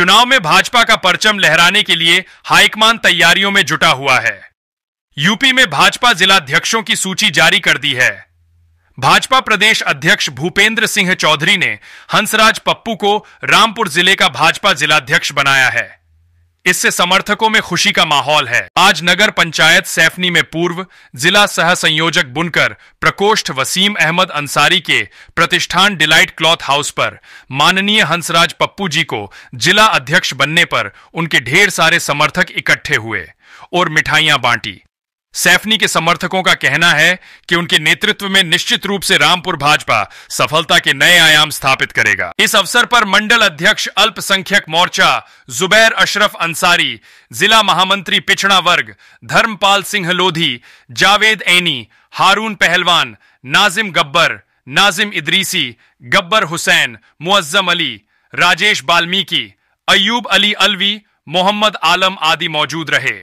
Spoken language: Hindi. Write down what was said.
चुनाव में भाजपा का परचम लहराने के लिए हाईकमान तैयारियों में जुटा हुआ है यूपी में भाजपा जिलाध्यक्षों की सूची जारी कर दी है भाजपा प्रदेश अध्यक्ष भूपेंद्र सिंह चौधरी ने हंसराज पप्पू को रामपुर जिले का भाजपा जिलाध्यक्ष बनाया है इससे समर्थकों में खुशी का माहौल है आज नगर पंचायत सैफनी में पूर्व जिला सह संयोजक बुनकर प्रकोष्ठ वसीम अहमद अंसारी के प्रतिष्ठान डिलाइट क्लॉथ हाउस पर माननीय हंसराज पप्पू जी को जिला अध्यक्ष बनने पर उनके ढेर सारे समर्थक इकट्ठे हुए और मिठाइयां बांटी सैफनी के समर्थकों का कहना है कि उनके नेतृत्व में निश्चित रूप से रामपुर भाजपा सफलता के नए आयाम स्थापित करेगा इस अवसर पर मंडल अध्यक्ष अल्पसंख्यक मोर्चा जुबैर अशरफ अंसारी जिला महामंत्री पिछड़ा वर्ग धर्मपाल सिंह लोधी जावेद ऐनी हारून पहलवान नाजिम गब्बर नाजिम इदरीसी गब्बर हुसैन मुअज्जम अली राजेश बाल्मीकि अयूब अली अलवी मोहम्मद आलम आदि मौजूद रहे